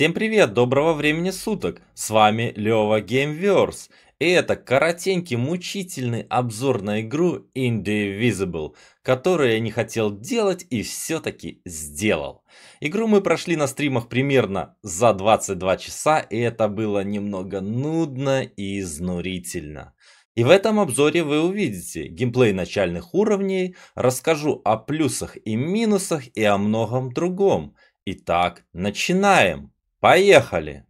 Всем привет, доброго времени суток, с вами Лёва Геймверс, и это коротенький мучительный обзор на игру Indivisible, которую я не хотел делать и все-таки сделал. Игру мы прошли на стримах примерно за 22 часа, и это было немного нудно и изнурительно. И в этом обзоре вы увидите геймплей начальных уровней, расскажу о плюсах и минусах и о многом другом. Итак, начинаем! Поехали!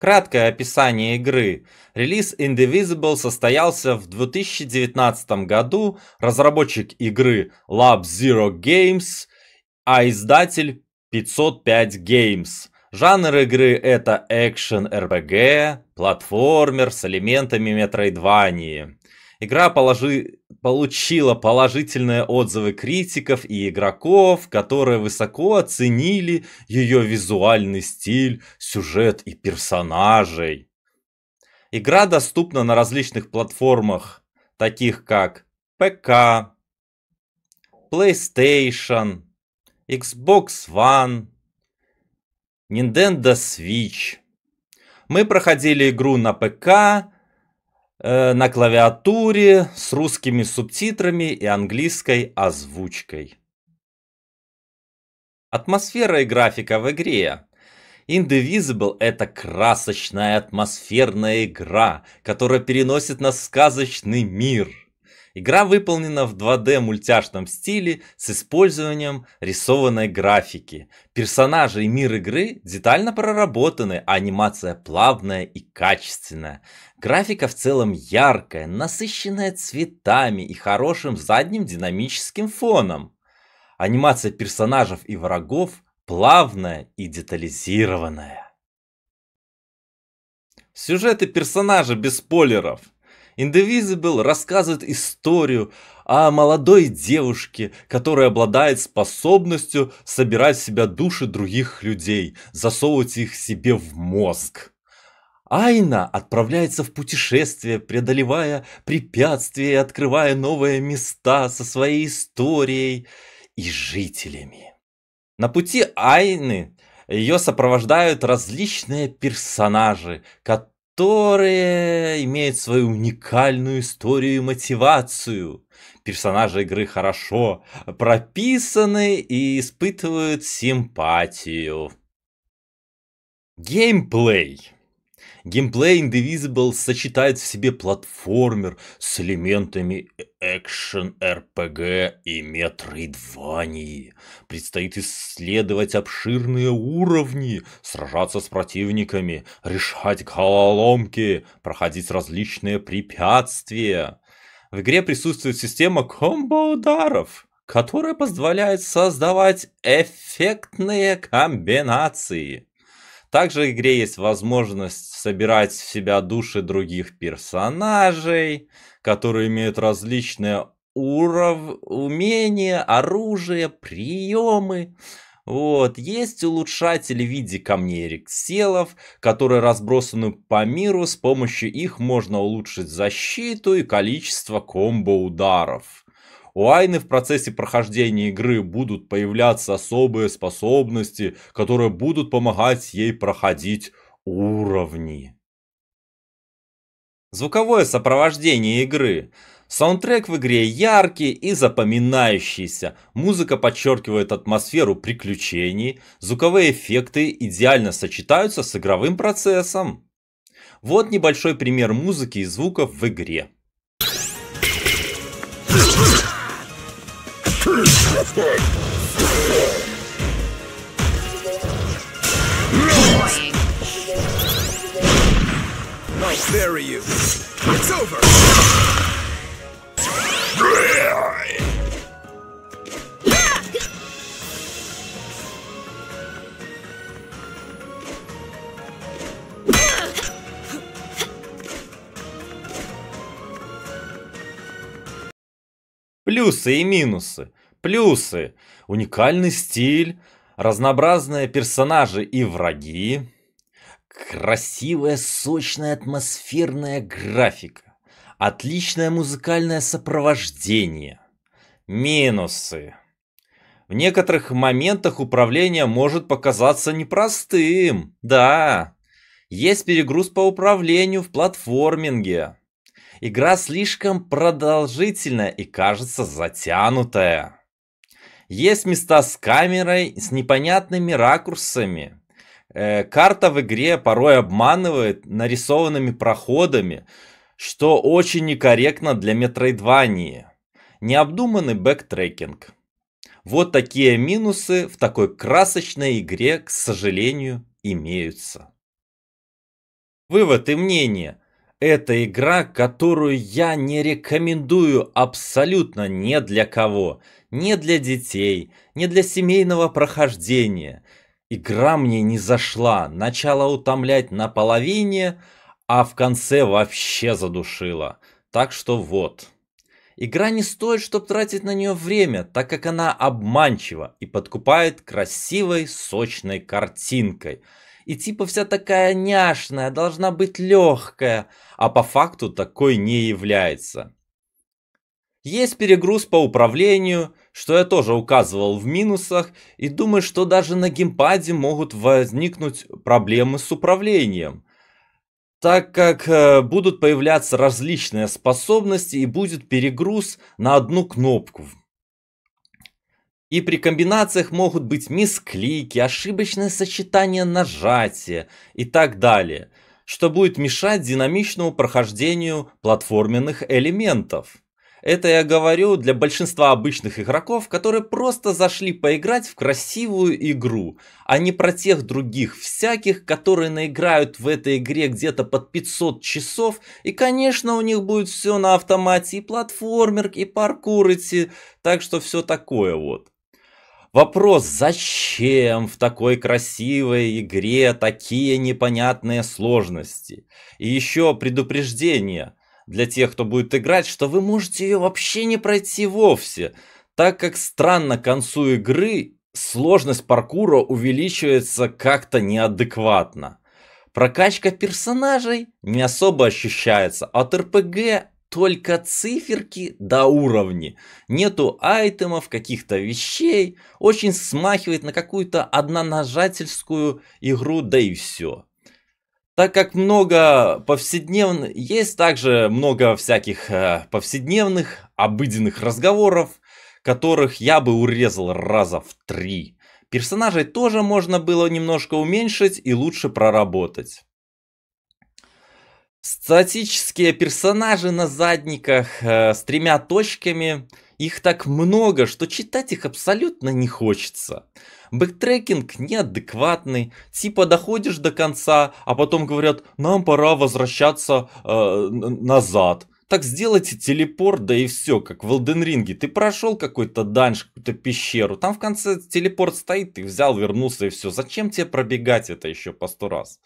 Краткое описание игры. Релиз Indivisible состоялся в 2019 году. Разработчик игры Lab Zero Games, а издатель 505 Games. Жанр игры это экшен RPG, платформер с элементами метроидвании. Игра положи... получила положительные отзывы критиков и игроков, которые высоко оценили ее визуальный стиль, сюжет и персонажей. Игра доступна на различных платформах, таких как ПК, PlayStation, Xbox One, Nintendo Switch. Мы проходили игру на ПК, Э, на клавиатуре с русскими субтитрами и английской озвучкой. Атмосфера и графика в игре. Indivisible – это красочная атмосферная игра, которая переносит нас в сказочный мир – Игра выполнена в 2D мультяшном стиле с использованием рисованной графики. Персонажи и мир игры детально проработаны, а анимация плавная и качественная. Графика в целом яркая, насыщенная цветами и хорошим задним динамическим фоном. Анимация персонажей и врагов плавная и детализированная. Сюжеты персонажа без спойлеров – Indivisible рассказывает историю о молодой девушке, которая обладает способностью собирать в себя души других людей, засовывать их себе в мозг. Айна отправляется в путешествие, преодолевая препятствия и открывая новые места со своей историей и жителями. На пути Айны ее сопровождают различные персонажи, которые которая имеет свою уникальную историю и мотивацию. Персонажи игры хорошо прописаны и испытывают симпатию. Геймплей. Геймплей Indivisible сочетает в себе платформер с элементами экшен, РПГ и метроидвании. Предстоит исследовать обширные уровни, сражаться с противниками, решать головоломки, проходить различные препятствия. В игре присутствует система комбо-ударов, которая позволяет создавать эффектные комбинации. Также в игре есть возможность собирать в себя души других персонажей, которые имеют различные уров... умения, оружие, приемы. Вот, есть улучшатели в виде камней рекселов, которые разбросаны по миру, с помощью их можно улучшить защиту и количество комбо-ударов. У Айны в процессе прохождения игры будут появляться особые способности, которые будут помогать ей проходить уровни. Звуковое сопровождение игры. Саундтрек в игре яркий и запоминающийся. Музыка подчеркивает атмосферу приключений. Звуковые эффекты идеально сочетаются с игровым процессом. Вот небольшой пример музыки и звуков в игре. I'll bury you. It's over. Плюсы и минусы. Плюсы. Уникальный стиль, разнообразные персонажи и враги, красивая, сочная, атмосферная графика, отличное музыкальное сопровождение. Минусы. В некоторых моментах управление может показаться непростым, да. Есть перегруз по управлению в платформинге. Игра слишком продолжительная и кажется затянутая. Есть места с камерой, с непонятными ракурсами. Э, карта в игре порой обманывает нарисованными проходами, что очень некорректно для метроидвании. Необдуманный бэктрекинг. Вот такие минусы в такой красочной игре, к сожалению, имеются. Вывод и мнение – это игра, которую я не рекомендую абсолютно ни для кого. Ни для детей, ни для семейного прохождения. Игра мне не зашла, начала утомлять наполовине, а в конце вообще задушила. Так что вот. Игра не стоит, чтобы тратить на нее время, так как она обманчива и подкупает красивой, сочной картинкой – и типа вся такая няшная, должна быть легкая, а по факту такой не является. Есть перегруз по управлению, что я тоже указывал в минусах, и думаю, что даже на геймпаде могут возникнуть проблемы с управлением, так как э, будут появляться различные способности и будет перегруз на одну кнопку. И при комбинациях могут быть мисклики, ошибочное сочетание нажатия и так далее, что будет мешать динамичному прохождению платформенных элементов. Это я говорю для большинства обычных игроков, которые просто зашли поиграть в красивую игру, а не про тех других всяких, которые наиграют в этой игре где-то под 500 часов, и конечно у них будет все на автомате, и платформер, и паркур идти, так что все такое вот. Вопрос, зачем в такой красивой игре такие непонятные сложности? И еще предупреждение для тех, кто будет играть, что вы можете ее вообще не пройти вовсе, так как странно к концу игры сложность паркура увеличивается как-то неадекватно. Прокачка персонажей не особо ощущается, а от РПГ только циферки до уровни. Нету айтемов, каких-то вещей. Очень смахивает на какую-то однонажательскую игру, да и все. Так как много повседневных, есть также много всяких э, повседневных, обыденных разговоров, которых я бы урезал раза в три. Персонажей тоже можно было немножко уменьшить и лучше проработать. Статические персонажи на задниках э, с тремя точками. Их так много, что читать их абсолютно не хочется. Бэктрекинг неадекватный, типа доходишь до конца, а потом говорят, нам пора возвращаться э, назад. Так сделайте телепорт, да и все, как в Elden Ring. Ты прошел какой-то данж, какую-то пещеру, там в конце телепорт стоит, ты взял, вернулся и все. Зачем тебе пробегать это еще по сто раз?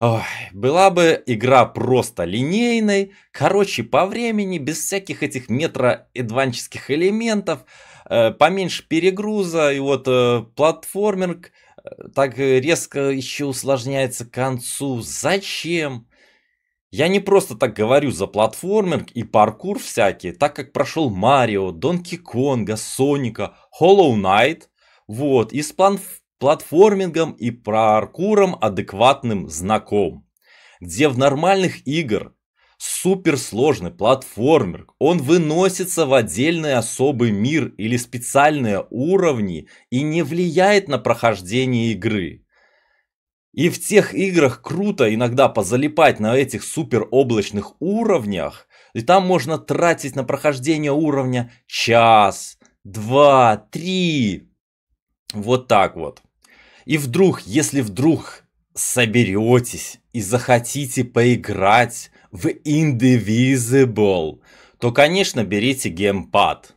Ой, была бы игра просто линейной, короче, по времени, без всяких этих метроэдванческих элементов, э, поменьше перегруза, и вот э, платформинг э, так резко еще усложняется к концу. Зачем? Я не просто так говорю за платформинг и паркур всякие, так как прошел Марио, Донки Конга, Соника, Hollow Knight, вот, и с план платформингом и паркуром адекватным знаком. Где в нормальных игр суперсложный платформер, он выносится в отдельный особый мир или специальные уровни и не влияет на прохождение игры. И в тех играх круто иногда позалипать на этих супероблачных уровнях, и там можно тратить на прохождение уровня час, два, три. Вот так вот. И вдруг, если вдруг соберетесь и захотите поиграть в Indivisible, то, конечно, берите геймпад.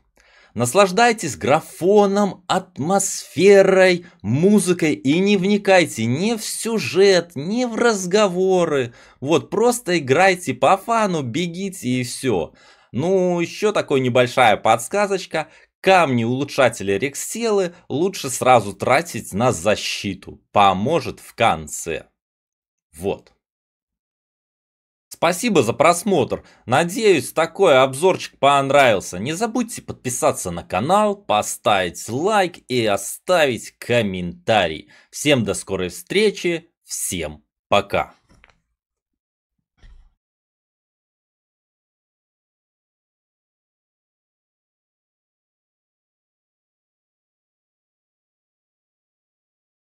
Наслаждайтесь графоном, атмосферой, музыкой и не вникайте ни в сюжет, ни в разговоры. Вот просто играйте по фану, бегите и все. Ну, еще такой небольшая подсказочка. Камни улучшателя Рекселы лучше сразу тратить на защиту. Поможет в конце. Вот. Спасибо за просмотр. Надеюсь, такой обзорчик понравился. Не забудьте подписаться на канал, поставить лайк и оставить комментарий. Всем до скорой встречи. Всем пока.